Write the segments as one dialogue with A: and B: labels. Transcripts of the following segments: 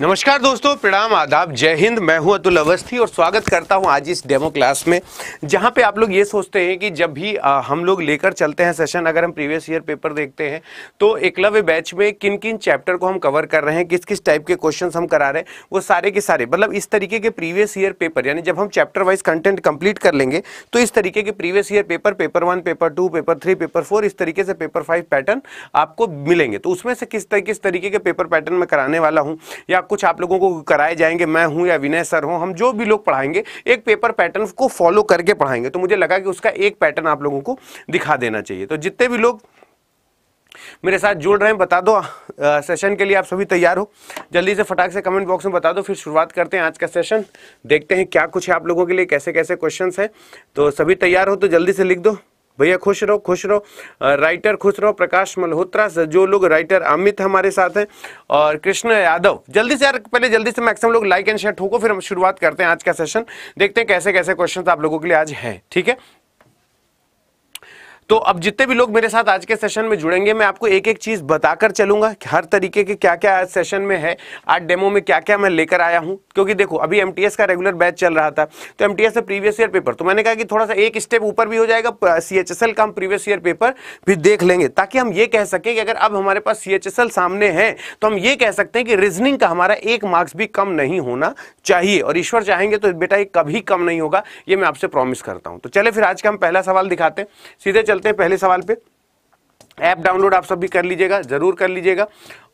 A: नमस्कार दोस्तों प्रणाम आदाब जय हिंद मैं हूं अतुल अवस्थी और स्वागत करता हूं आज इस डेमो क्लास में जहां पे आप लोग ये सोचते हैं कि जब भी आ, हम लोग लेकर चलते हैं सेशन अगर हम प्रीवियस ईयर पेपर देखते हैं तो एकलव्य बैच में किन किन चैप्टर को हम कवर कर रहे हैं किस किस टाइप के क्वेश्चन हम करा रहे हैं वो सारे के सारे मतलब इस तरीके के प्रीवियस ईयर पेपर यानी जब हम चैप्टर वाइज कंटेंट कंप्लीट कर लेंगे तो इस तरीके के previous year paper paper one paper two paper three paper four इस तरीके से पेपर फाइव पैटर्न आपको मिलेंगे तो उसमें से किस किस तरीके के पेपर पैटर्न में कराने वाला हूँ या कुछ आप लोगों को कराए जाएंगे मैं हूं या विनय सर हूं हम जो भी लोग पढ़ाएंगे एक पेपर पैटर्न को फॉलो करके पढ़ाएंगे तो मुझे लगा कि उसका एक पैटर्न आप लोगों को दिखा देना चाहिए तो जितने भी लोग मेरे साथ जुड़ रहे हैं बता दो आ, सेशन के लिए आप सभी तैयार हो जल्दी से फटाक से कमेंट बॉक्स में बता दो फिर शुरुआत करते हैं आज का सेशन देखते हैं क्या कुछ है आप लोगों के लिए कैसे कैसे क्वेश्चंस हैं तो सभी तैयार हो तो जल्दी से लिख दो भैया खुश रहो खुश रहो राइटर खुश रहो प्रकाश मल्होत्रा जो लोग राइटर अमित हमारे साथ हैं और कृष्ण यादव जल्दी से यार पहले जल्दी से मैक्सिमम लोग लाइक एंड शेयर ठोको फिर हम शुरुआत करते हैं आज का सेशन देखते हैं कैसे कैसे क्वेश्चन आप लोगों के लिए आज हैं ठीक है तो अब जितने भी लोग मेरे साथ आज के सेशन में जुड़ेंगे मैं आपको एक एक चीज़ बताकर चलूंगा कि हर तरीके के क्या क्या आज सेशन में है आज डेमो में क्या क्या मैं लेकर आया हूं क्योंकि देखो अभी एम का रेगुलर बैच चल रहा था तो M T previous year paper तो मैंने कहा कि थोड़ा सा एक स्टेप ऊपर भी हो जाएगा सी एच का हम प्रीवियस ईयर पेपर भी देख लेंगे ताकि हम ये कह सकें कि अगर अब हमारे पास सी सामने है तो हम ये कह सकते हैं कि रीजनिंग का हमारा एक मार्क्स भी कम नहीं होना चाहिए और ईश्वर चाहेंगे तो बेटा ये कभी कम नहीं होगा ये मैं आपसे प्रॉमिस करता हूँ तो चले फिर आज का हम पहला सवाल दिखाते हैं सीधे चलते हैं पहले सवाल पे ऐप डाउनलोड आप सब भी कर लीजिएगा ज़रूर कर लीजिएगा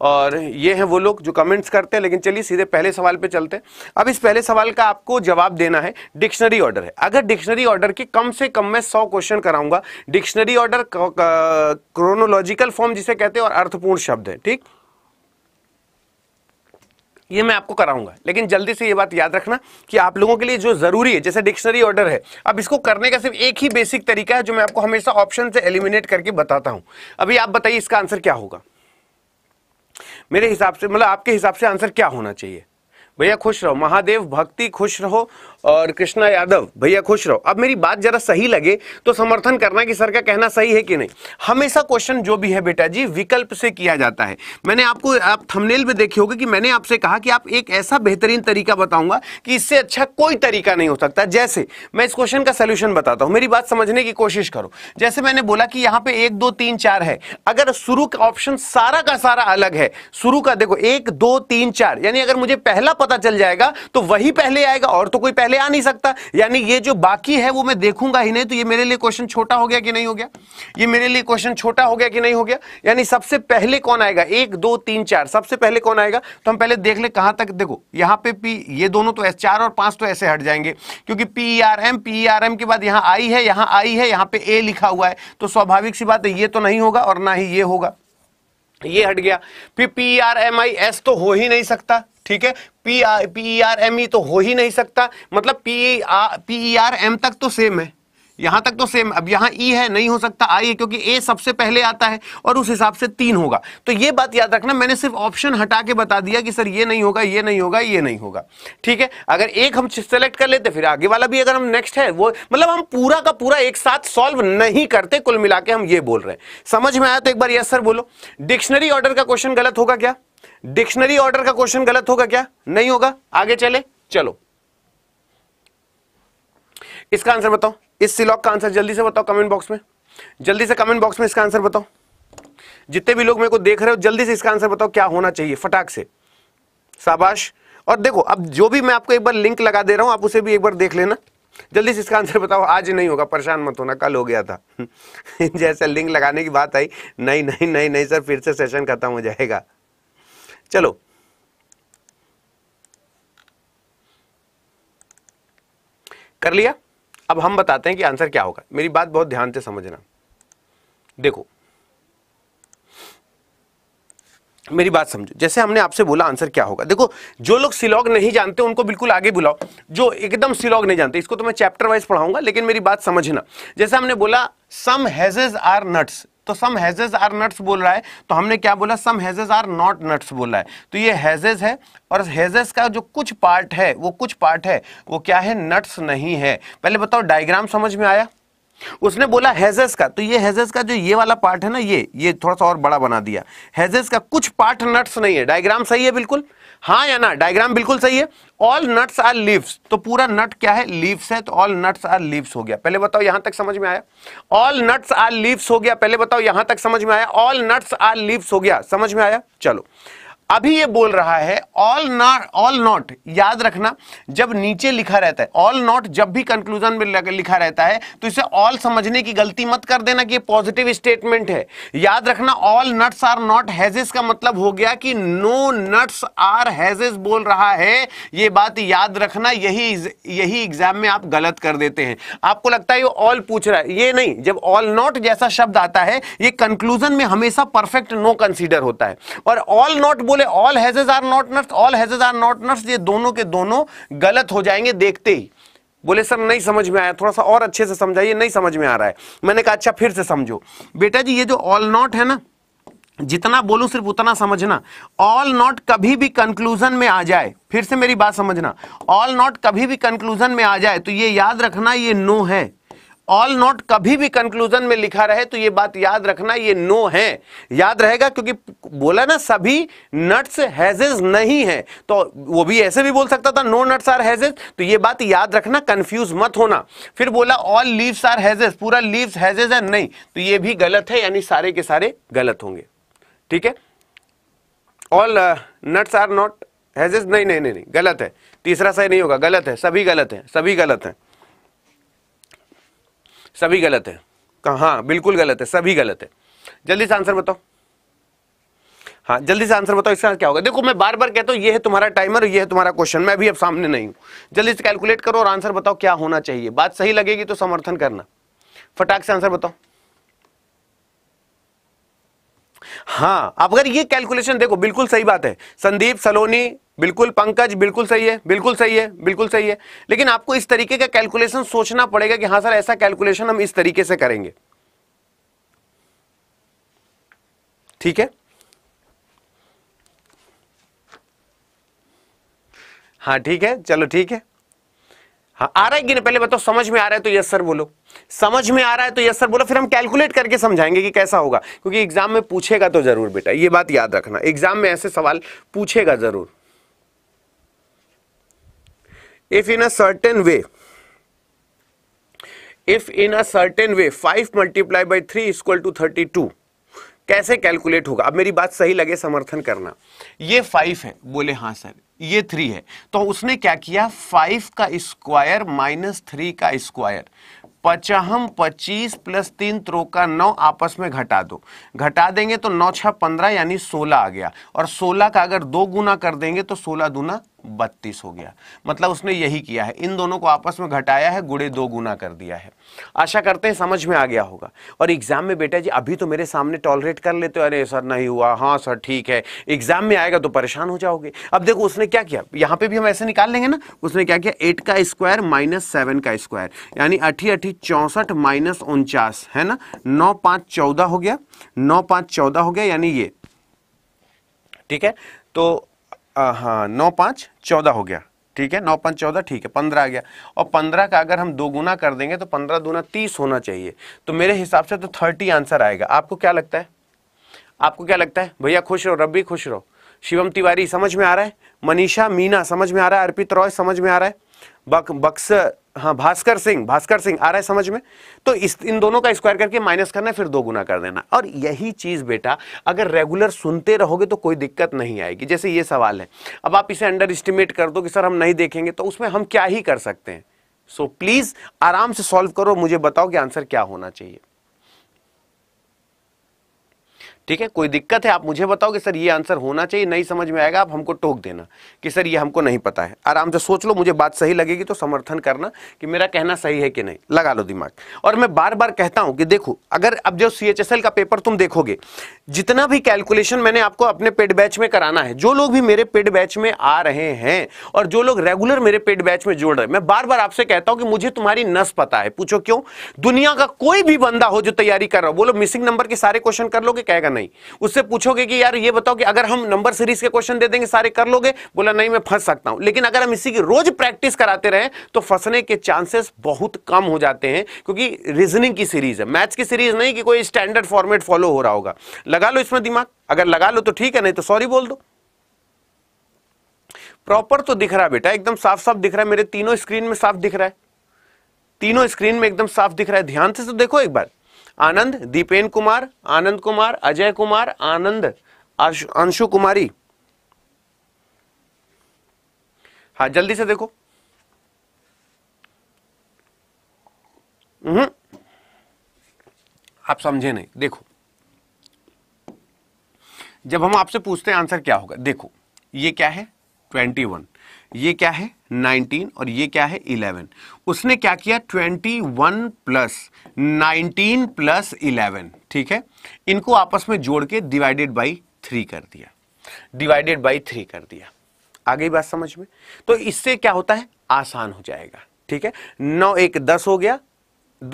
A: और ये हैं वो लोग जो कमेंट्स करते हैं लेकिन चलिए सीधे पहले सवाल पे चलते हैं अब इस पहले सवाल का आपको जवाब देना है डिक्शनरी ऑर्डर है अगर डिक्शनरी ऑर्डर के कम से कम मैं सौ क्वेश्चन कराऊंगा डिक्शनरी ऑर्डर क्रोनोलॉजिकल फॉर्म जिसे कहते हैं और अर्थपूर्ण शब्द है ठीक ये मैं आपको कराऊंगा लेकिन जल्दी से ये बात याद रखना कि आप लोगों के लिए जो ज़रूरी है जैसे डिक्शनरी ऑर्डर है अब इसको करने का सिर्फ एक ही बेसिक तरीका है जो मैं आपको हमेशा ऑप्शन से एलिमिनेट करके बताता हूं अभी आप बताइए इसका आंसर क्या होगा मेरे हिसाब से मतलब आपके हिसाब से आंसर क्या होना चाहिए भैया खुश रहो महादेव भक्ति खुश रहो और कृष्णा यादव भैया खुश रहो अब मेरी बात जरा सही लगे तो समर्थन करना कि सर का कहना सही है कि नहीं हमेशा क्वेश्चन जो भी है बेटा जी विकल्प से किया जाता है मैंने आपको आप थंबनेल में देखे होगे कि मैंने आपसे कहा कि आप एक ऐसा बेहतरीन तरीका बताऊंगा कि इससे अच्छा कोई तरीका नहीं हो सकता जैसे मैं इस क्वेश्चन का सोल्यूशन बताता हूँ मेरी बात समझने की कोशिश करो जैसे मैंने बोला कि यहाँ पे एक दो तीन चार है अगर शुरू का ऑप्शन सारा का सारा अलग है शुरू का देखो एक दो तीन चार यानी अगर मुझे पहला पता चल जाएगा तो वही पहले आएगा और तो कोई पहले पहले आ नहीं सकता यानी ये जो बाकी है वो मैं देखूंगा ही नहीं तो ये मेरे लिए क्वेश्चन छोटा हो गया कि नहीं हो गया ये मेरे लिए क्वेश्चन छोटा हो गया कि नहीं हो गया यानी सबसे पहले कौन आएगा एक दो तीन चार सबसे पहले कौन आएगा तो हम पहले देख ले कहां तक देखो यहां पे पी ये दोनों तो चार और पांच तो ऐसे हट जाएंगे क्योंकि P R M P R M के बाद यहां आई है यहां आई है यहां पर ए लिखा हुआ है तो स्वाभाविक सी बात है ये तो नहीं होगा और ना ही ये होगा ये हट गया फिर P R M I S तो हो ही नहीं सकता ठीक है P R P E R M E तो हो ही नहीं सकता मतलब पी आर एम तक तो सेम है यहां तक तो सेम अब यहां ई e है नहीं हो सकता आई है क्योंकि ए सबसे पहले आता है और उस हिसाब से तीन होगा तो ये बात याद रखना मैंने सिर्फ ऑप्शन हटा के बता दिया कि सर ये नहीं होगा ये नहीं होगा ये नहीं होगा ठीक है अगर एक हम सेलेक्ट कर लेते फिर आगे वाला भी अगर हम नेक्स्ट है वो मतलब हम पूरा का पूरा एक साथ सॉल्व नहीं करते कुल मिला हम ये बोल रहे हैं समझ में आया तो एक बार यस सर बोलो डिक्शनरी ऑर्डर का क्वेश्चन गलत होगा क्या डिक्शनरी ऑर्डर का क्वेश्चन गलत होगा क्या नहीं होगा आगे चले चलो इसका आंसर बताओ इस सिलॉक का आंसर जल्दी से बताओ कमेंट बॉक्स में जल्दी से कमेंट बॉक्स में इसका आंसर बताओ जितने भी लोग मेरे को देख रहे हो जल्दी से इसका आंसर बताओ क्या होना चाहिए फटाक से शाबाश और देखो अब जो भी मैं आपको एक बार लिंक लगा दे रहा हूं आप उसे भी एक बार देख लेना जल्दी से इसका आंसर बताओ आज नहीं होगा परेशान मत होना कल हो गया था जैसे लिंक लगाने की बात आई नहीं नहीं नहीं नहीं सर फिर से सेशन खत्म हो जाएगा चलो कर लिया अब हम बताते हैं कि आंसर क्या होगा मेरी बात बहुत ध्यान से समझना देखो मेरी बात समझो जैसे हमने आपसे बोला आंसर क्या होगा देखो जो लोग सिलॉग नहीं जानते उनको बिल्कुल आगे बुलाओ जो एकदम सिलॉग नहीं जानते इसको तो मैं चैप्टर वाइज पढ़ाऊंगा लेकिन मेरी बात समझना जैसे हमने बोला सम हैजेज आर नट्स तो सम हैजेज आर नट्स बोल रहा है तो हमने क्या बोला some hedges are not nuts बोला है तो ये हैजेज है और हैजेज का जो कुछ पार्ट है वो कुछ पार्ट है वो क्या है नट्स नहीं है पहले बताओ डायग्राम समझ में आया उसने बोला हैजेस का तो ये हैजेस का जो ये वाला पार्ट है ना ये ये थोड़ा सा और बड़ा बना दिया हैजेस का कुछ पार्ट नट्स नहीं है डायग्राम सही है बिल्कुल हाँ या ना डायग्राम बिल्कुल सही है ऑल नट्स आर लीव्स तो पूरा नट क्या है लीव्स है तो ऑल नट्स आर लीव्स हो गया पहले बताओ यहां तक समझ में आया ऑल नट्स आर लीव्स हो गया पहले बताओ यहां तक समझ में आया ऑल नट्स आर लीव्स हो गया समझ में आया चलो अभी ये बोल रहा है ऑल नॉट ऑल नॉट याद रखना जब नीचे लिखा रहता है ऑल नॉट जब भी कंक्लूजन में लिखा रहता है तो इसे ऑल समझने की गलती मत कर देना कि ये पॉजिटिव स्टेटमेंट है याद रखना all nuts are not hedges का मतलब हो गया कि नो नट्स आर हैजेस बोल रहा है ये बात याद रखना यही यही एग्जाम में आप गलत कर देते हैं आपको लगता है ये ऑल पूछ रहा है ये नहीं जब ऑल नॉट जैसा शब्द आता है ये कंक्लूजन में हमेशा परफेक्ट नो कंसीडर होता है और ऑल नॉट बोले बोले all hedges are not nurse all hedges are not nurse ये दोनों के दोनों गलत हो जाएंगे देखते ही बोले सर नहीं समझ में आया थोड़ा सा और अच्छे से समझाइए नहीं समझ में आ रहा है मैंने कहा अच्छा फिर से समझो बेटा जी ये जो ऑल नॉट है ना जितना बोलूं सिर्फ उतना समझना ऑल नॉट कभी भी कंक्लूजन में आ जाए फिर से मेरी बात समझना ऑल नॉट कभी भी कंक्लूजन में आ जाए तो ये याद रखना ये नो है ऑल नॉट कभी भी कंक्लूजन में लिखा रहे तो ये बात याद रखना ये नो है याद रहेगा क्योंकि बोला ना सभी नट्स हैजेज नहीं है तो वो भी ऐसे भी बोल सकता था नो नट्स आर हैजेज तो ये बात याद रखना कंफ्यूज मत होना फिर बोला ऑल लीव्स आर हैजेज पूरा लीव्स हैजेज है नहीं तो ये भी गलत है यानी सारे के सारे गलत होंगे ठीक है all nuts are not hedges नहीं नहीं नहीं गलत है तीसरा सही नहीं होगा गलत है सभी गलत है सभी गलत है सभी गलत है हाँ बिल्कुल गलत है सभी गलत है जल्दी से आंसर बताओ हाँ जल्दी से आंसर बताओ इसका क्या होगा देखो मैं बार बार कहता हूँ ये है तुम्हारा टाइमर ये है तुम्हारा क्वेश्चन मैं अभी अब सामने नहीं हूँ जल्दी से कैलकुलेट करो और आंसर बताओ क्या होना चाहिए बात सही लगेगी तो समर्थन करना फटाक से आंसर बताओ हाँ अब अगर ये कैलकुलेशन देखो बिल्कुल सही बात है संदीप सलोनी बिल्कुल पंकज बिल्कुल सही है बिल्कुल सही है बिल्कुल सही है लेकिन आपको इस तरीके का कैलकुलेशन सोचना पड़ेगा कि हाँ सर ऐसा कैलकुलेशन हम इस तरीके से करेंगे ठीक है हाँ ठीक है चलो ठीक है हाँ आ रहा है कि नहीं पहले बताओ समझ में आ रहा है तो यस सर बोलो समझ में आ रहा है तो यस सर बोलो फिर हम कैलकुलेट करके समझाएंगे कि कैसा होगा क्योंकि एग्जाम में पूछेगा तो जरूर बेटा ये बात याद रखना एग्जाम में ऐसे सवाल पूछेगा जरूर if in a certain way if in a certain way five multiply by three is two thirty two कैसे कैलकुलेट होगा अब मेरी बात सही लगे समर्थन करना ये फाइव है बोले हाँ सर ये थ्री है तो उसने क्या किया फाइव का स्क्वायर माइनस थ्री का स्क्वायर पचहम पच्चीस प्लस तीन त्रो का नौ आपस में घटा दो घटा देंगे तो नौ छः पंद्रह यानी सोलह आ गया और सोलह का अगर दो गुना कर देंगे तो सोलह दूना बत्तीस हो गया मतलब उसने यही किया है इन दोनों को आपस में घटाया है गुड़े दो गुना कर दिया है आशा करते हैं समझ में आ गया होगा और एग्ज़ाम में बेटा जी अभी तो मेरे सामने टॉलरेट कर लेते हो अरे सर नहीं हुआ हाँ सर ठीक है एग्ज़ाम में आएगा तो परेशान हो जाओगे अब देखो उसने क्या किया यहाँ पे भी हम ऐसे निकाल लेंगे ना उसने क्या किया एट का स्क्वायर माइनस सेवन का स्क्वायर यानी अठी अठी चौंसठ माइनस उनचास है ना नौ पाँच चौदह हो गया नौ पाँच चौदह हो गया यानी ये ठीक है तो हाँ नौ पाँच चौदह हो गया ठीक है नौ पाँच चौदह ठीक है पंद्रह आ गया और पंद्रह का अगर हम दो गुना कर देंगे तो पंद्रह दूना तीस होना चाहिए तो मेरे हिसाब से तो थर्टी आंसर आएगा आपको क्या लगता है आपको क्या लगता है भैया खुश रहो रबी खुश रहो शिवम तिवारी समझ में आ रहा है मनीषा मीना समझ में आ रहा है अर्पित रॉय समझ में आ रहा है बक बक्सर हाँ भास्कर सिंह भास्कर सिंह आ रहा है समझ में तो इस इन दोनों का स्क्वायर करके माइनस करना है फिर दो गुना कर देना और यही चीज़ बेटा अगर रेगुलर सुनते रहोगे तो कोई दिक्कत नहीं आएगी जैसे ये सवाल है अब आप इसे अंडर एस्टिमेट कर दो कि सर हम नहीं देखेंगे तो उसमें हम क्या ही कर सकते हैं सो so, प्लीज़ आराम से सॉल्व करो मुझे बताओ कि आंसर क्या होना चाहिए ठीक है कोई दिक्कत है आप मुझे बताओ कि सर ये आंसर होना चाहिए नहीं समझ में आएगा आप हमको टोक देना कि सर ये हमको नहीं पता है आराम से सोच लो मुझे बात सही लगेगी तो समर्थन करना कि मेरा कहना सही है कि नहीं लगा लो दिमाग और मैं बार बार कहता हूं कि देखो अगर अब जो सी का पेपर तुम देखोगे जितना भी कैलकुलेशन मैंने आपको अपने पेड बैच में कराना है जो लोग भी मेरे पेड बैच में आ रहे हैं और जो लोग रेगुलर मेरे पेड बैच में जोड़ रहे हैं मैं बार बार आपसे कहता हूं कि मुझे तुम्हारी नस पता है पूछो क्यों दुनिया का कोई भी बंदा हो जो तैयारी कर रहा हो बोलो मिसिंग नंबर के सारे क्वेश्चन कर लो कि कहेगा या नहीं उससे पूछोगे कि यार ये बताओ कि अगर हम नंबर सीरीज के क्वेश्चन दे देंगे सारे कर लोगे बोला नहीं मैं फंस सकता हूं लेकिन अगर हम इसी की रोज प्रैक्टिस कराते रहे तो फंसने के चांसेस बहुत कम हो जाते हैं क्योंकि रीजनिंग की सीरीज है मैथ्स की सीरीज नहीं कि कोई स्टैंडर्ड फॉर्मेट फॉलो हो रहा होगा लगा लो इसमें दिमाग अगर लगा लो तो ठीक है नहीं तो सॉरी बोल दो प्रॉपर तो दिख रहा बेटा एकदम साफ साफ दिख रहा है मेरे तीनों स्क्रीन में साफ दिख रहा है तीनों स्क्रीन में एकदम साफ दिख रहा है ध्यान से तो देखो एक बार आनंद दीपेन कुमार आनंद कुमार अजय कुमार आनंद अंशु कुमारी हाँ जल्दी से देखो हम्म। आप समझे नहीं देखो जब हम आपसे पूछते हैं आंसर क्या होगा देखो ये क्या है ट्वेंटी वन ये क्या है 19 और ये क्या है 11 उसने क्या किया 21 प्लस नाइनटीन प्लस इलेवन ठीक है इनको आपस में जोड़ के डिवाइडेड बाई थ्री कर दिया डिवाइडेड बाई थ्री कर दिया आगे बात समझ में तो इससे क्या होता है आसान हो जाएगा ठीक है नौ एक दस हो गया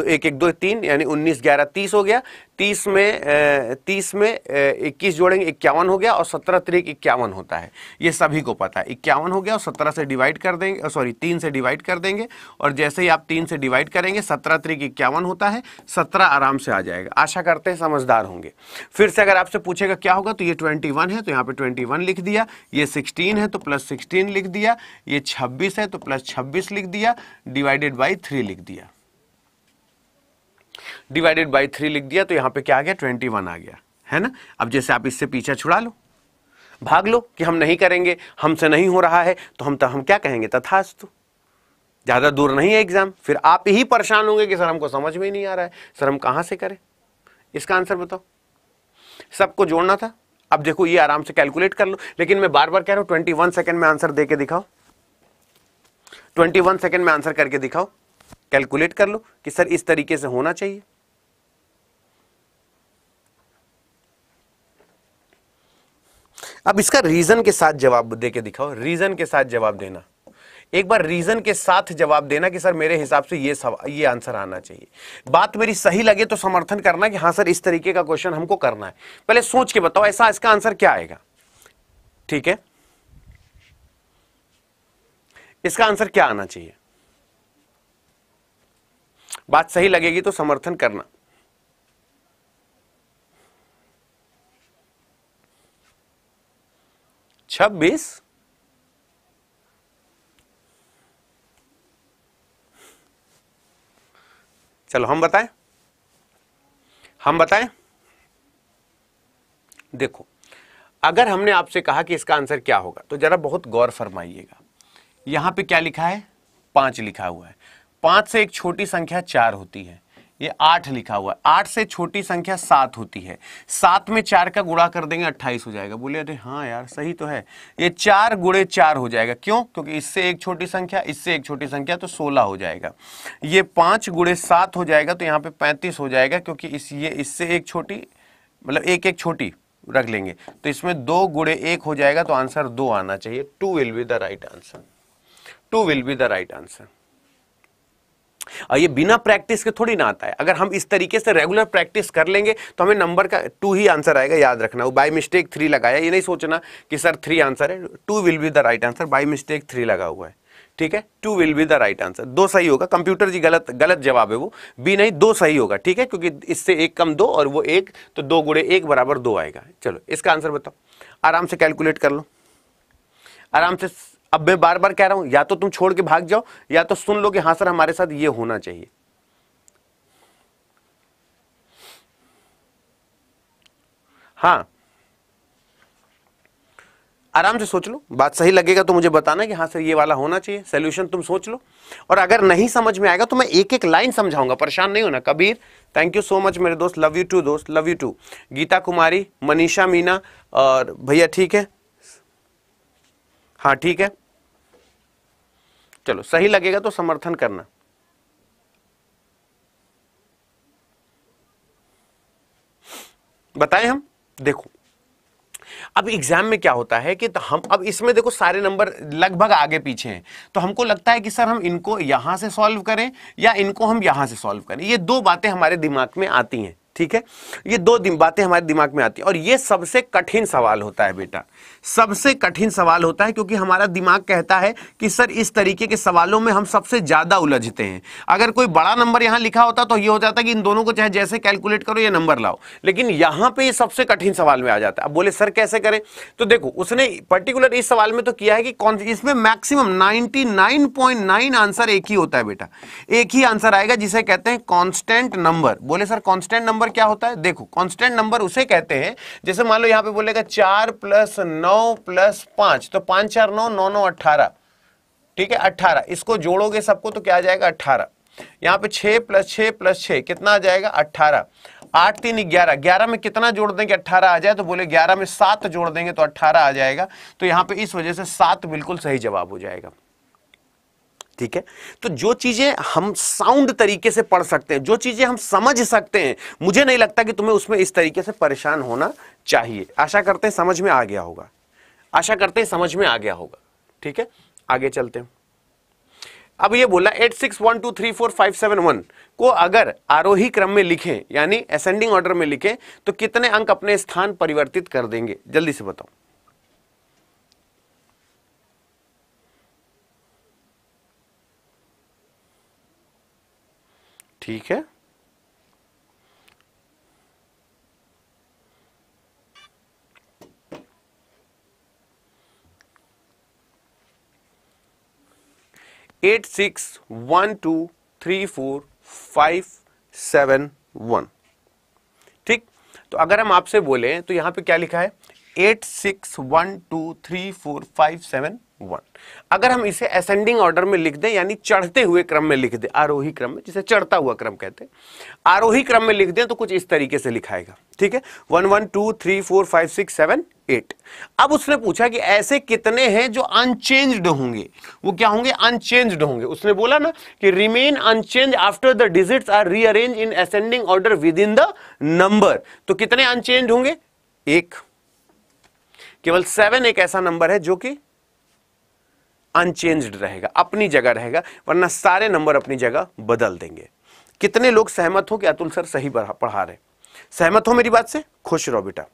A: एक एक दो तीन यानी उन्नीस ग्यारह तीस हो गया तीस में तीस में इक्कीस जोड़ेंगे इक्यावन हो गया और सत्रह तरीक इक्यावन होता है ये सभी को पता है इक्यावन हो गया और सत्रह से डिवाइड कर देंगे सॉरी तीन से डिवाइड कर देंगे और जैसे ही आप तीन से डिवाइड करेंगे सत्रह तरीक इक्यावन होता है सत्रह आराम से आ जाएगा आशा करते हैं समझदार होंगे फिर से अगर आपसे पूछेगा क्या होगा तो ये ट्वेंटी है तो यहाँ पर ट्वेंटी लिख दिया ये सिक्सटीन है तो प्लस सिक्सटीन लिख दिया ये छब्बीस है तो प्लस छब्बीस लिख दिया डिवाइडेड बाई थ्री लिख दिया डिवाइडेड बाई थ्री लिख दिया तो यहाँ पे क्या आ गया ट्वेंटी वन आ गया है ना अब जैसे आप इससे पीछा छुड़ा लो भाग लो कि हम नहीं करेंगे हमसे नहीं हो रहा है तो हम हम क्या कहेंगे तथास्तु ज़्यादा दूर नहीं है एग्ज़ाम फिर आप ही परेशान होंगे कि सर हमको समझ में ही नहीं आ रहा है सर हम कहाँ से करें इसका आंसर बताओ सबको जोड़ना था अब देखो ये आराम से कैलकुलेट कर लो लेकिन मैं बार बार कह रहा हूँ ट्वेंटी वन सेकेंड में आंसर दे के दिखाओ ट्वेंटी वन सेकेंड में आंसर करके दिखाओ कैलकुलेट कर लो कि सर इस तरीके से होना चाहिए अब इसका रीजन के साथ जवाब दे के दिखाओ रीजन के साथ जवाब देना एक बार रीजन के साथ जवाब देना कि सर मेरे हिसाब से ये ये आंसर आना चाहिए बात मेरी सही लगे तो समर्थन करना कि हाँ सर इस तरीके का क्वेश्चन हमको करना है पहले सोच के बताओ ऐसा इसका आंसर क्या आएगा ठीक है इसका आंसर क्या आना चाहिए बात सही लगेगी तो समर्थन करना छब्बीस चलो हम बताएं हम बताएं देखो अगर हमने आपसे कहा कि इसका आंसर क्या होगा तो जरा बहुत गौर फरमाइएगा यहां पे क्या लिखा है पांच लिखा हुआ है पांच से एक छोटी संख्या चार होती है ये आठ लिखा हुआ है आठ से छोटी संख्या सात होती है सात में चार का गुड़ा कर देंगे अट्ठाईस हो जाएगा बोले अरे हाँ यार सही तो है ये चार गुड़े चार हो जाएगा क्यों क्योंकि इससे एक छोटी संख्या इससे एक छोटी संख्या तो सोलह हो जाएगा ये पाँच गुड़े सात हो जाएगा तो यहाँ पे पैंतीस हो जाएगा क्योंकि इस ये इससे एक छोटी मतलब एक एक छोटी रख लेंगे तो इसमें दो गुड़े एक हो जाएगा तो आंसर दो आना चाहिए two will be the right answer two will be the right answer और ये बिना प्रैक्टिस के थोड़ी ना आता है अगर हम इस तरीके से रेगुलर प्रैक्टिस कर लेंगे तो हमें नंबर का टू ही आंसर आएगा याद रखना वो बाय मिस्टेक थ्री लगाया ये नहीं सोचना कि सर थ्री आंसर है two will be the right answer by mistake three लगा हुआ है ठीक है two will be the right answer दो सही होगा कंप्यूटर जी गलत गलत जवाब है वो बी नहीं दो सही होगा ठीक है क्योंकि इससे एक कम दो और वो एक तो दो गुड़े एक बराबर दो आएगा चलो इसका आंसर बताओ आराम से कैलकुलेट कर लो आराम से अब मैं बार बार कह रहा हूं या तो तुम छोड़ के भाग जाओ या तो सुन लो कि हां सर हमारे साथ ये होना चाहिए हाँ आराम से सोच लो बात सही लगेगा तो मुझे बताना कि हाँ सर ये वाला होना चाहिए सोल्यूशन तुम सोच लो और अगर नहीं समझ में आएगा तो मैं एक एक लाइन समझाऊंगा परेशान नहीं होना Kabir thank you so much मेरे दोस्त लव यू टू दोस्त love you too Geeta Kumari Manisha Meena और भैया ठीक है हाँ ठीक है चलो सही लगेगा तो समर्थन करना बताएं हम देखो अब एग्जाम में क्या होता है कि हम अब इसमें देखो सारे नंबर लगभग आगे पीछे हैं तो हमको लगता है कि सर हम इनको यहां से सॉल्व करें या इनको हम यहां से सॉल्व करें ये दो बातें हमारे दिमाग में आती हैं ठीक है ये दो दिन बातें हमारे दिमाग में आती है और ये सबसे कठिन सवाल होता है बेटा सबसे कठिन सवाल होता है क्योंकि हमारा दिमाग कहता है कि सर इस तरीके के सवालों में हम सबसे ज़्यादा उलझते हैं अगर कोई बड़ा नंबर यहां लिखा होता तो ये हो जाता कि इन दोनों को चाहे जैसे कैलकुलेट करो ये नंबर लाओ लेकिन यहां पे ये सबसे कठिन सवाल में आ जाता है अब बोले सर कैसे करें तो देखो उसने पर्टिकुलर इस सवाल में तो किया है कि कौन इसमें मैक्सिमम नाइनटी आंसर एक ही होता है बेटा एक ही आंसर आएगा जिसे कहते हैं कॉन्स्टेंट नंबर बोले सर कॉन्स्टेंट नंबर नंबर क्या होता है देखो कांस्टेंट नंबर उसे कहते हैं जैसे मान लो यहां पे बोलेगा चार प्लस नौ प्लस पांच तो पांच चार नौ नौ नौ अठारह ठीक है अठारह इसको जोड़ोगे सबको तो क्या आ जाएगा अठारह यहां पे छह प्लस छह प्लस छह कितना आ जाएगा अठारह आठ तीन ग्यारह ग्यारह में कितना जोड़ देंगे अट्ठारह आ जाए तो बोले ग्यारह में सात जोड़ देंगे तो अट्ठारह आ जाएगा तो यहां पर इस वजह से सात बिल्कुल सही जवाब हो जाएगा ठीक है तो जो चीजें हम साउंड तरीके से पढ़ सकते हैं जो चीजें हम समझ सकते हैं मुझे नहीं लगता कि तुम्हें उसमें इस तरीके से परेशान होना चाहिए आशा करते हैं समझ में आ गया होगा आशा करते हैं समझ में आ गया होगा ठीक है आगे चलते हैं अब ये बोला eight six one two three four five seven one को अगर आरोही क्रम में लिखें यानी असेंडिंग ऑर्डर में लिखें तो कितने अंक अपने स्थान परिवर्तित कर देंगे जल्दी से बताओ ठीक है eight six one two three four five seven one ठीक तो अगर हम आपसे बोले तो यहां पे क्या लिखा है eight six one two three four five seven one अगर हम इसे असेंडिंग ऑर्डर में लिख दें यानी चढ़ते हुए क्रम में लिख दें आरोही क्रम में जिसे चढ़ता हुआ क्रम कहते हैं आरोही क्रम में लिख दें तो कुछ इस तरीके से लिखाएगा ठीक है one one two three four five six seven eight अब उसने पूछा कि ऐसे कितने हैं जो अनचेंज्ड होंगे वो क्या होंगे अनचेंज्ड होंगे उसने बोला ना कि remain unchange after the digits are rearrange in ascending order with in the number तो कितने अनचेंज होंगे एक केवल सेवन एक ऐसा नंबर है जो कि अनचेंज्ड रहेगा अपनी जगह रहेगा वरना सारे नंबर अपनी जगह बदल देंगे कितने लोग सहमत हो कि अतुल सर सही पढ़ा रहे सहमत हो मेरी बात से खुश रहो बेटा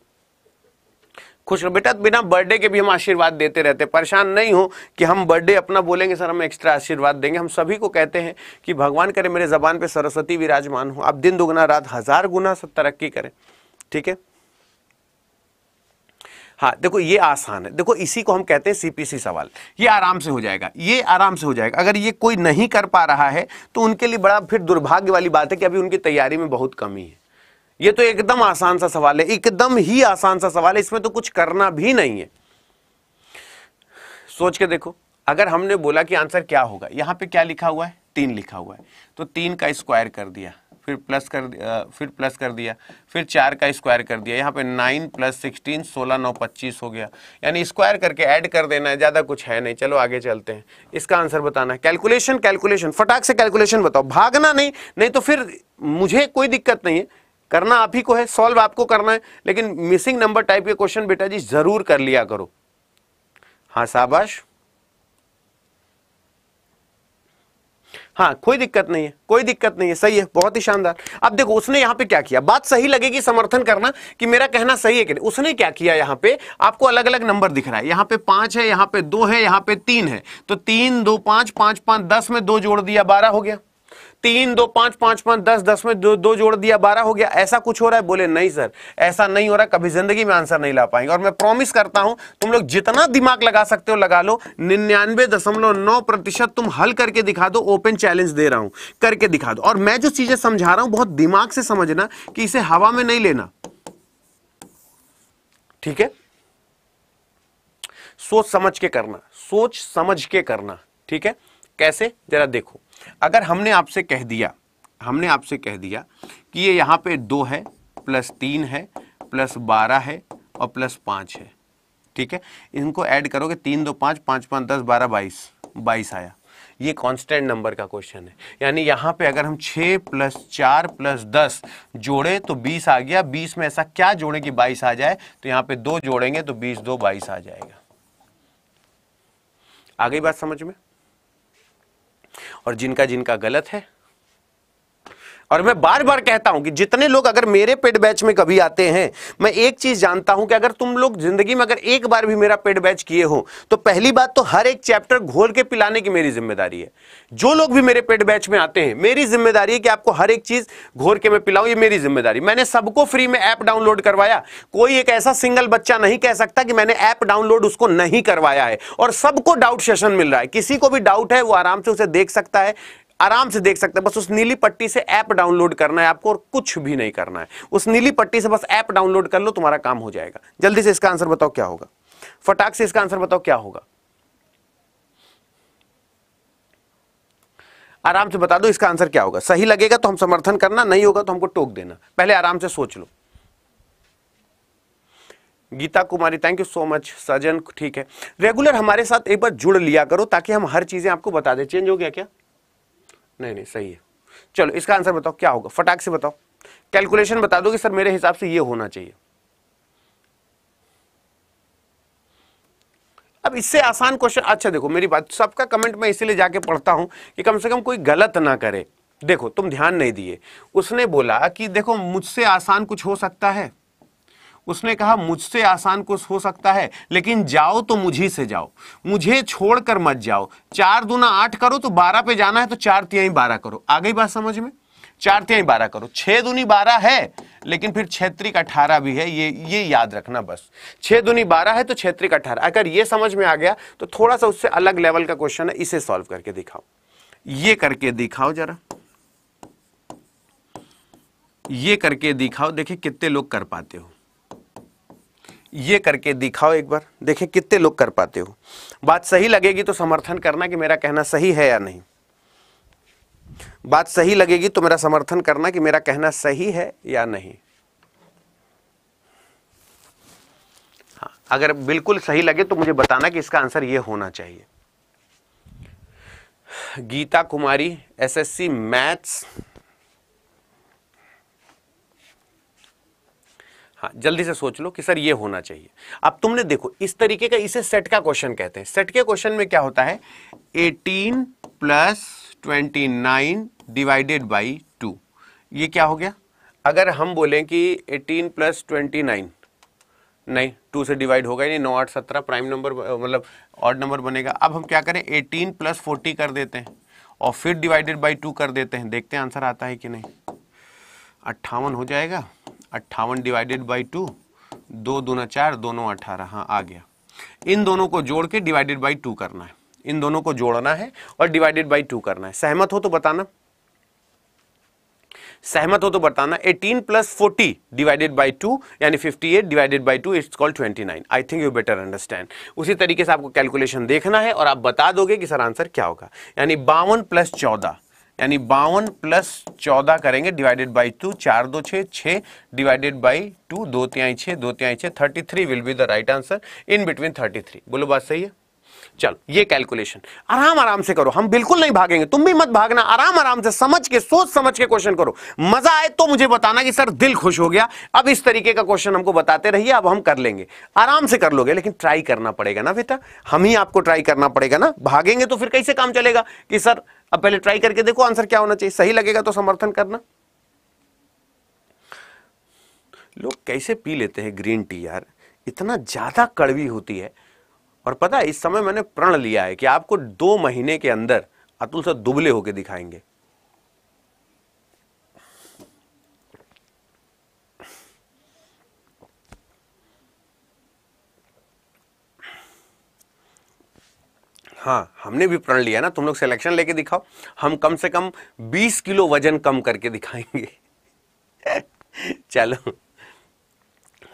A: खुश रहो बेटा बिना बर्थडे के भी हम आशीर्वाद देते रहते परेशान नहीं हो कि हम बर्थडे अपना बोलेंगे सर हम एक्स्ट्रा आशीर्वाद देंगे हम सभी को कहते हैं कि भगवान करे मेरे जबान पे सरस्वती विराजमान हो आप दिन दुगना रात हजार गुना तरक्की करें ठीक है हाँ देखो ये आसान है देखो इसी को हम कहते हैं सीपीसी सवाल ये आराम से हो जाएगा ये आराम से हो जाएगा अगर ये कोई नहीं कर पा रहा है तो उनके लिए बड़ा फिर दुर्भाग्य वाली बात है कि अभी उनकी तैयारी में बहुत कमी है ये तो एकदम आसान सा सवाल है एकदम ही आसान सा सवाल है इसमें तो कुछ करना भी नहीं है सोच के देखो अगर हमने बोला कि आंसर क्या होगा यहां पे क्या लिखा हुआ है तीन लिखा हुआ है तो तीन का स्क्वायर कर दिया फिर प्लस कर दिया फिर प्लस कर दिया फिर चार का स्क्वायर कर दिया यहाँ पे नाइन प्लस सिक्सटीन सोलह नौ पच्चीस हो गया यानी स्क्वायर करके ऐड कर देना है ज़्यादा कुछ है नहीं चलो आगे चलते हैं इसका आंसर बताना है कैलकुलेशन कैलकुलेशन फटाक से कैलकुलेशन बताओ भागना नहीं नहीं तो फिर मुझे कोई दिक्कत नहीं है करना आप ही को है सॉल्व आपको करना है लेकिन मिसिंग नंबर टाइप के क्वेश्चन बेटा जी ज़रूर कर लिया करो हाँ शाबाश हाँ कोई दिक्कत नहीं है कोई दिक्कत नहीं है सही है बहुत ही शानदार अब देखो उसने यहाँ पे क्या किया बात सही लगेगी समर्थन करना कि मेरा कहना सही है कि नहीं उसने क्या किया यहाँ पे आपको अलग अलग नंबर दिख रहा है यहाँ पे पांच है यहाँ पे दो है यहाँ पे तीन है तो तीन दो पांच पांच पांच दस में दो जोड़ दिया बारह हो गया तीन दो पांच पांच पांच दस दस में दो दो जोड़ दिया बारह हो गया ऐसा कुछ हो रहा है बोले नहीं सर ऐसा नहीं हो रहा कभी जिंदगी में आंसर नहीं ला पाएंगे और मैं प्रॉमिस करता हूं तुम लोग जितना दिमाग लगा सकते हो लगा लो निन्यानवे दशमलव नौ प्रतिशत तुम हल करके दिखा दो ओपन चैलेंज दे रहा हूं करके दिखा दो और मैं जो चीजें समझा रहा हूं बहुत दिमाग से समझना कि इसे हवा में नहीं लेना ठीक है सोच समझ के करना सोच समझ के करना ठीक है कैसे जरा देखो अगर हमने आपसे कह दिया हमने आपसे कह दिया कि ये यहाँ पे दो है प्लस तीन है प्लस बारह है और प्लस पाँच है ठीक है इनको ऐड करोगे तीन दो पाँच पाँच पाँच दस बारह बाईस बाईस आया ये कांस्टेंट नंबर का क्वेश्चन है यानी यहाँ पे अगर हम छः प्लस चार प्लस दस जोड़े तो बीस आ गया बीस में ऐसा क्या जोड़े कि बाईस आ जाए तो यहाँ पे दो जोड़ेंगे तो बीस दो बाईस आ जाएगा आ गई बात समझ में और जिनका जिनका गलत है और मैं बार बार कहता हूं कि जितने लोग अगर मेरे पेड बैच में कभी आते हैं मैं एक चीज जानता हूं कि अगर तुम लोग जिंदगी में अगर एक बार भी मेरा पेड बैच किए हो तो पहली बात तो हर एक चैप्टर घोल के पिलाने की मेरी जिम्मेदारी है जो लोग भी मेरे पेड बैच में आते हैं मेरी जिम्मेदारी है कि आपको हर एक चीज घोर के मैं पिलाऊं ये मेरी जिम्मेदारी मैंने सबको फ्री में ऐप डाउनलोड करवाया कोई एक ऐसा सिंगल बच्चा नहीं कह सकता कि मैंने ऐप डाउनलोड उसको नहीं करवाया है और सबको डाउट सेशन मिल रहा है किसी को भी डाउट है वो आराम से उसे देख सकता है आराम से देख सकते हैं बस उस नीली पट्टी से ऐप डाउनलोड करना है आपको और कुछ भी नहीं करना है उस नीली पट्टी से बस ऐप डाउनलोड कर लो तुम्हारा काम हो जाएगा जल्दी से इसका आंसर बताओ क्या होगा फटाक से इसका आंसर बताओ क्या होगा आराम से बता दो इसका आंसर क्या होगा सही लगेगा तो हम समर्थन करना नहीं होगा तो हमको टोक देना पहले आराम से सोच लो Geeta Kumari thank you so much Sajan ठीक है रेगुलर हमारे साथ एक बार जुड़ लिया करो ताकि हम हर चीजें आपको बता दें चेंज हो गया क्या नहीं नहीं सही है चलो इसका आंसर बताओ क्या होगा फटाक से बताओ कैलकुलेशन बता दो कि सर मेरे हिसाब से ये होना चाहिए अब इससे आसान क्वेश्चन अच्छा देखो मेरी बात सबका कमेंट मैं इसीलिए जाके पढ़ता हूं कि कम से कम कोई गलत ना करे देखो तुम ध्यान नहीं दिए उसने बोला कि देखो मुझसे आसान कुछ हो सकता है उसने कहा मुझसे आसान कुछ हो सकता है लेकिन जाओ तो मुझी से जाओ मुझे छोड़कर मत जाओ चार दूना आठ करो तो बारह पे जाना है तो चार तिया बारह करो आ गई बात समझ में चार तिया बारह करो छह दुनी बारह है लेकिन फिर क्षेत्रिक अठारह भी है ये ये याद रखना बस छह दुनी बारह है तो क्षेत्रिक अठारह अगर ये समझ में आ गया तो थोड़ा सा उससे अलग लेवल का क्वेश्चन है इसे सॉल्व करके दिखाओ ये करके दिखाओ जरा ये करके दिखाओ देखिए कितने लोग कर पाते हो ये करके दिखाओ एक बार देखें कितने लोग कर पाते हो बात सही लगेगी तो समर्थन करना कि मेरा कहना सही है या नहीं बात सही लगेगी तो मेरा समर्थन करना कि मेरा कहना सही है या नहीं हाँ अगर बिल्कुल सही लगे तो मुझे बताना कि इसका आंसर यह होना चाहिए गीता कुमारी एसएससी मैथ्स हाँ जल्दी से सोच लो कि सर ये होना चाहिए अब तुमने देखो इस तरीके का इसे सेट का क्वेश्चन कहते हैं सेट के क्वेश्चन में क्या होता है 18 plus nine divided by two ये क्या हो गया अगर हम बोलें कि 18 प्लस ट्वेंटी नाइन नहीं टू से डिवाइड होगा नहीं नौ आठ सत्रह प्राइम नंबर मतलब ऑड नंबर बनेगा अब हम क्या करें एटीन प्लस फोर्टी कर देते हैं और फिर डिवाइडेड बाई टू कर देते हैं देखते हैं आंसर आता है कि नहीं अट्ठावन हो जाएगा अट्ठावन डिवाइडेड बाई टू दो दूना चार दोनों अठारह हाँ आ गया इन दोनों को जोड़ के डिवाइडेड बाई टू करना है इन दोनों को जोड़ना है और डिवाइडेड बाई टू करना है सहमत हो तो बताना सहमत हो तो बताना 18 प्लस 40 डिवाइडेड बाय 2 यानी 58 divided by 2 it's called 29 I think you better understand उसी तरीके से आपको कैलकुलेशन देखना है और आप बता दोगे कि सर आंसर क्या होगा यानी बावन प्लस चौदह यानी बावन प्लस चौदह करेंगे डिवाइडेड बाय टू चार दो छः छः डिवाइडेड बाय टू दो त्याई छः दो त्याई छः thirty three will be the right answer in between thirty three बोलो बात सही है चल ये कैलकुलेशन आराम आराम से करो हम बिल्कुल नहीं भागेंगे तुम भी मत भागना आराम आराम से समझ के सोच समझ के क्वेश्चन करो मजा आए तो मुझे बताना कि सर दिल खुश हो गया अब इस तरीके का क्वेश्चन हमको बताते रहिए अब हम कर लेंगे आराम से कर लोगे लेकिन ट्राई करना पड़ेगा ना बेटा हम ही आपको ट्राई करना पड़ेगा ना भागेंगे तो फिर कैसे काम चलेगा कि सर अब पहले ट्राई करके देखो आंसर क्या होना चाहिए सही लगेगा तो समर्थन करना लोग कैसे पी लेते हैं ग्रीन टी यार इतना ज़्यादा कड़वी होती है और पता है इस समय मैंने प्रण लिया है कि आपको दो महीने के अंदर अतुल सर दुबले होके दिखाएंगे हाँ हमने भी प्रण लिया ना तुम लोग सिलेक्शन लेके दिखाओ हम कम से कम 20 किलो वजन कम करके दिखाएंगे चलो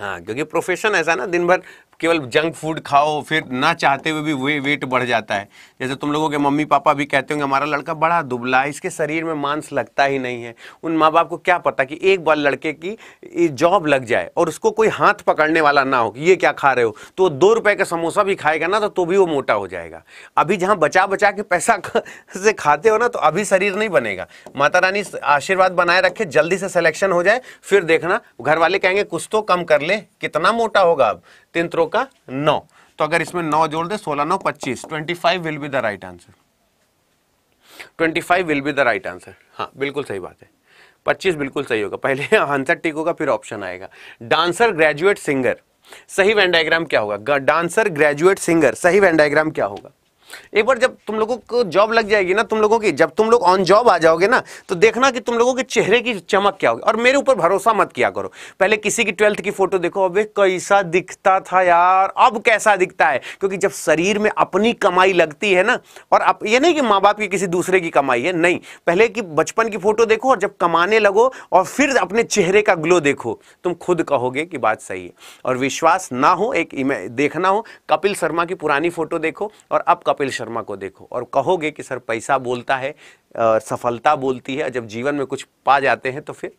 A: हाँ क्योंकि प्रोफेशन ऐसा ना दिन भर केवल जंक फूड खाओ फिर ना चाहते हुए भी वे वेट बढ़ जाता है जैसे तुम लोगों के मम्मी पापा भी कहते होंगे हमारा लड़का बड़ा दुबला है इसके शरीर में मांस लगता ही नहीं है उन माँ बाप को क्या पता कि एक बार लड़के की जॉब लग जाए और उसको कोई हाथ पकड़ने वाला ना हो कि ये क्या खा रहे हो तो दो रुपये का समोसा भी खाएगा ना तो, तो भी वो मोटा हो जाएगा अभी जहाँ बचा बचा के पैसा से खाते हो ना तो अभी शरीर नहीं बनेगा माता रानी आशीर्वाद बनाए रखे जल्दी से सिलेक्शन हो जाए फिर देखना घर वाले कहेंगे कुछ तो कम कर ले कितना मोटा होगा अब तीन त्रो का नौ तो अगर इसमें नौ जोड़ दे सोलह नौ पच्चीस twenty five will be the right answer twenty five will be the right answer हाँ बिल्कुल सही बात है पच्चीस बिल्कुल सही होगा पहले आंसर टिक होगा फिर ऑप्शन आएगा डांसर ग्रेजुएट सिंगर सही वैन डायग्राम क्या होगा डांसर ग्रेजुएट सिंगर सही वैन डायग्राम क्या होगा एक बार जब तुम लोगों को जॉब लग जाएगी ना तुम लोगों की जब तुम लोग ऑन जॉब आ जाओगे ना तो देखना कि तुम लोगों के चेहरे की चमक क्या होगी और मेरे ऊपर भरोसा मत किया करो पहले किसी की ट्वेल्थ की फोटो देखो अबे कैसा दिखता था यार अब कैसा दिखता है क्योंकि जब शरीर में अपनी कमाई लगती है ना और अप, ये नहीं कि माँ बाप की किसी दूसरे की कमाई है नहीं पहले की बचपन की फोटो देखो और जब कमाने लगो और फिर अपने चेहरे का ग्लो देखो तुम खुद कहोगे कि बात सही है और विश्वास ना हो एक देखना हो कपिल शर्मा की पुरानी फोटो देखो और अब कपिल कपिल शर्मा को देखो और कहोगे कि सर पैसा बोलता है सफलता बोलती है जब जीवन में कुछ पा जाते हैं तो फिर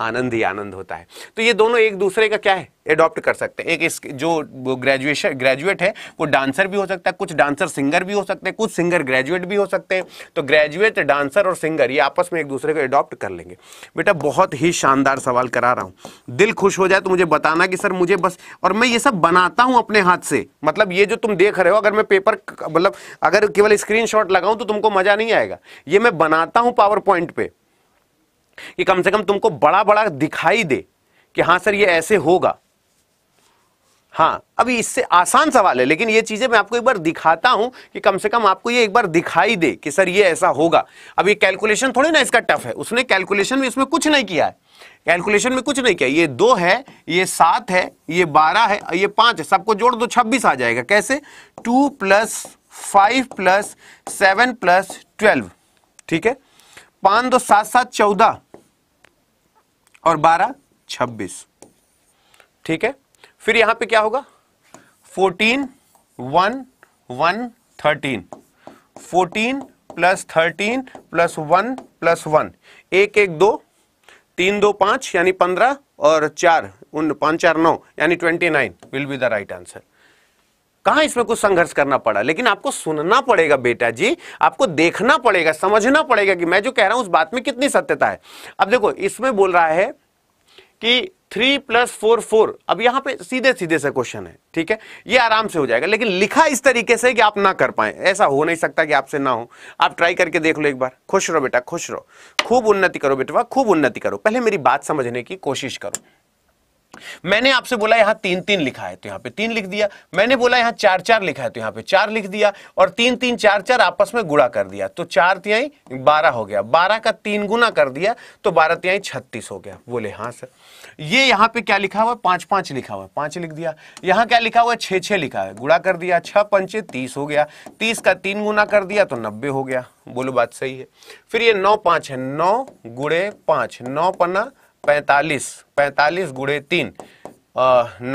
A: आनंद ही आनंद होता है तो ये दोनों एक दूसरे का क्या है एडॉप्ट कर सकते हैं एक इस जो ग्रेजुएशन ग्रेजुएट है वो डांसर भी हो सकता है कुछ डांसर सिंगर भी हो सकते हैं कुछ सिंगर ग्रेजुएट भी हो सकते हैं तो ग्रेजुएट डांसर और सिंगर ये आपस में एक दूसरे को एडॉप्ट कर लेंगे बेटा बहुत ही शानदार सवाल करा रहा हूँ दिल खुश हो जाए तो मुझे बताना कि सर मुझे बस और मैं ये सब बनाता हूँ अपने हाथ से मतलब ये जो तुम देख रहे हो अगर मैं पेपर मतलब अगर केवल स्क्रीन शॉट तो तुमको मज़ा नहीं आएगा ये मैं बनाता हूँ पावर पॉइंट पर कि कम से कम तुमको बड़ा बड़ा दिखाई दे कि हाँ सर ये ऐसे होगा हाँ अभी इससे आसान सवाल है लेकिन ये चीज़ें मैं आपको एक बार दिखाता हूं कि कम से कम आपको ये एक बार दिखाई दे कि सर ये ऐसा होगा अब ये कैलकुलेशन थोड़ी ना इसका टफ है उसने कैलकुलेशन में इसमें कुछ नहीं किया है कैलकुलेशन में कुछ नहीं किया ये दो है ये सात है ये बारह है ये पांच है सबको जोड़ दो छब्बीस आ जाएगा कैसे two plus five plus seven plus twelve ठीक है पांच दो सात सात चौदह और बारह छब्बीस ठीक है फिर यहां पे क्या होगा fourteen one one thirteen fourteen plus thirteen plus one plus one एक एक दो तीन दो पांच यानी पंद्रह और चार उन पांच चार नौ यानी twenty nine will be the right answer कहा इसमें कुछ संघर्ष करना पड़ा लेकिन आपको सुनना पड़ेगा बेटा जी आपको देखना पड़ेगा समझना पड़ेगा कि मैं जो कह रहा हूं उस बात में कितनी सत्यता है अब देखो इसमें बोल रहा है कि थ्री प्लस फोर फोर अब यहां पे सीधे सीधे से क्वेश्चन है ठीक है ये आराम से हो जाएगा लेकिन लिखा इस तरीके से कि आप ना कर पाए ऐसा हो नहीं सकता कि आपसे ना हो आप ट्राई करके देख लो एक बार खुश रहो बेटा खुश रहो खूब उन्नति करो बेटा खूब उन्नति करो पहले मेरी बात समझने की कोशिश करो मैंने आपसे बोला यहाँ तीन तीन लिखा है तो यहाँ पे तीन लिख दिया मैंने बोला यहां चार चार लिखा है तो यहाँ पे चार लिख दिया और तीन तीन चार चार आपस में गुड़ा कर दिया तो चार तिहाई बारह हो गया बारह का तीन गुना कर दिया तो बारह तिहाई छत्तीस हो गया बोले हाँ सर ये यहाँ पे क्या लिखा हुआ पांच पांच लिखा हुआ पांच लिख दिया यहाँ क्या लिखा हुआ छे छे लिखा है गुड़ा कर दिया छः पंचे तीस हो गया तीस का तीन गुना कर दिया तो नब्बे हो गया बोलो बात सही है फिर ये नौ पांच है नौ गुड़े पांच नौ पन्ना पैंतालीस पैंतालीस गुड़े तीन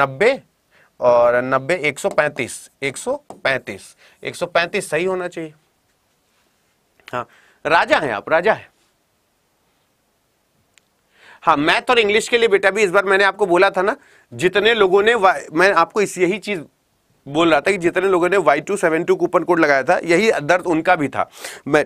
A: नब्बे और नब्बे एक सौ पैंतीस एक सौ पैंतीस एक सौ पैंतीस सही होना चाहिए हाँ राजा हैं आप राजा हैं हाँ मैथ और इंग्लिश के लिए बेटा भी इस बार मैंने आपको बोला था ना जितने लोगों ने मैं आपको इस यही चीज बोल रहा था कि जितने लोगों ने Y two seven two coupon code लगाया था यही दर्द उनका भी था मैं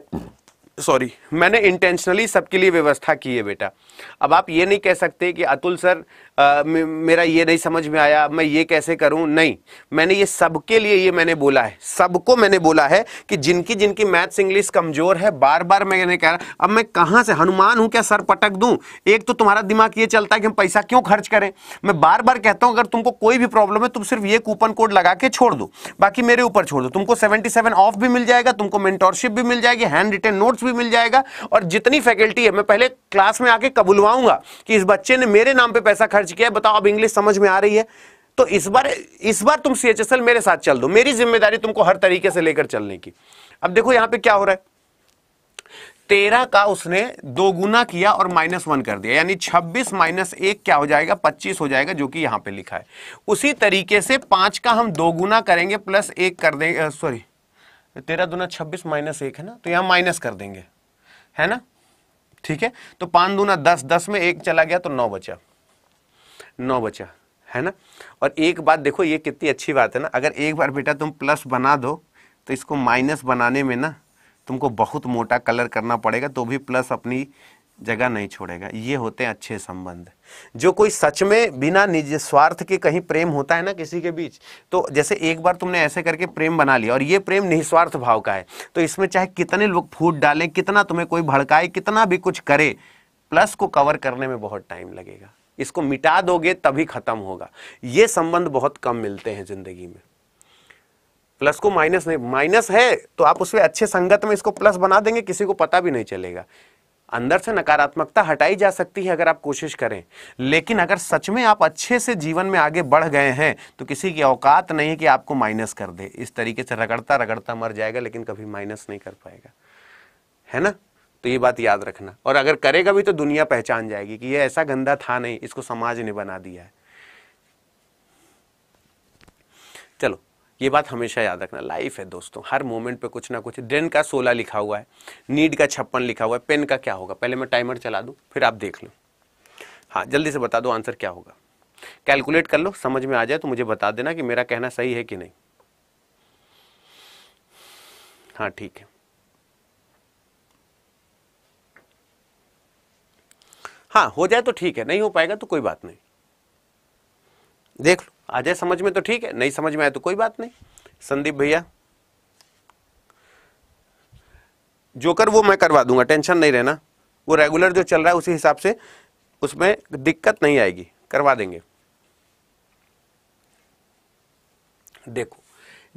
A: सॉरी मैंने इंटेंशनली सबके लिए व्यवस्था की है बेटा अब आप ये नहीं कह सकते कि अतुल सर आ, मेरा ये नहीं समझ में आया मैं ये कैसे करूं नहीं मैंने ये सबके लिए ये मैंने बोला है सबको मैंने बोला है कि जिनकी जिनकी मैथ्स इंग्लिश कमजोर है बार बार मैंने कह रहा अब मैं कहाँ से हनुमान हूं क्या सर पटक दूं एक तो तुम्हारा दिमाग ये चलता है कि हम पैसा क्यों खर्च करें मैं बार बार कहता हूं अगर तुमको कोई भी प्रॉब्लम है तुम सिर्फ ये कूपन कोड लगा के छोड़ दो बाकी मेरे ऊपर छोड़ दो तुमको सेवेंटी ऑफ भी मिल जाएगा तुमको मेंटोरशिप भी मिल जाएगी हैंड रिटेन नोट्स भी मिल जाएगा और जितनी फैकल्टी है मैं पहले क्लास में आके कबुलवा घुमाऊंगा कि इस बच्चे ने मेरे नाम पे पैसा खर्च किया है बताओ अब इंग्लिश समझ में आ रही है तो इस बार इस बार तुम सी मेरे साथ चल दो मेरी जिम्मेदारी तुमको हर तरीके से लेकर चलने की अब देखो यहां पर क्या हो रहा है तेरह का उसने दो गुना किया और माइनस वन कर दिया यानी छब्बीस माइनस एक क्या हो जाएगा पच्चीस हो जाएगा जो कि यहां पे लिखा है उसी तरीके से पांच का हम दो गुना करेंगे प्लस एक कर देंगे सॉरी तेरह दुना छब्बीस माइनस एक है ना तो यहां माइनस कर देंगे है ना ठीक है तो पाँच दूना दस दस में एक चला गया तो नौ बचा नौ बचा है ना और एक बात देखो ये कितनी अच्छी बात है ना अगर एक बार बेटा तुम प्लस बना दो तो इसको माइनस बनाने में ना तुमको बहुत मोटा कलर करना पड़ेगा तो भी प्लस अपनी जगह नहीं छोड़ेगा ये होते हैं अच्छे संबंध जो कोई सच में बिना निज स्वार्थ के कहीं प्रेम होता है ना किसी के बीच तो जैसे एक बार तुमने ऐसे करके प्रेम बना लिया और ये प्रेम निस्वार्थ भाव का है तो इसमें चाहे कितने लोग फूट डालें कितना तुम्हें कोई भड़काए कितना भी कुछ करे प्लस को कवर करने में बहुत टाइम लगेगा इसको मिटा दोगे तभी खत्म होगा ये संबंध बहुत कम मिलते हैं जिंदगी में प्लस को माइनस नहीं माइनस है तो आप उसमें अच्छे संगत में इसको प्लस बना देंगे किसी को पता भी नहीं चलेगा अंदर से नकारात्मकता हटाई जा सकती है अगर आप कोशिश करें लेकिन अगर सच में आप अच्छे से जीवन में आगे बढ़ गए हैं तो किसी की औकात नहीं है कि आपको माइनस कर दे इस तरीके से रगड़ता रगड़ता मर जाएगा लेकिन कभी माइनस नहीं कर पाएगा है ना तो ये बात याद रखना और अगर करेगा भी तो दुनिया पहचान जाएगी कि ये ऐसा गंदा था नहीं इसको समाज ने बना दिया है चलो ये बात हमेशा याद रखना लाइफ है दोस्तों हर मोमेंट पे कुछ ना कुछ डेन का सोलह लिखा हुआ है नीड का छप्पन लिखा हुआ है पेन का क्या होगा पहले मैं टाइमर चला दूँ फिर आप देख लो हाँ जल्दी से बता दो आंसर क्या होगा कैलकुलेट कर लो समझ में आ जाए तो मुझे बता देना कि मेरा कहना सही है कि नहीं हाँ ठीक है हाँ हो जाए तो ठीक है नहीं हो पाएगा तो कोई बात नहीं देख लो आ जाए समझ में तो ठीक है नहीं समझ में आए तो कोई बात नहीं संदीप भैया जोकर वो मैं करवा दूंगा टेंशन नहीं रहना वो रेगुलर जो चल रहा है उसी हिसाब से उसमें दिक्कत नहीं आएगी करवा देंगे देखो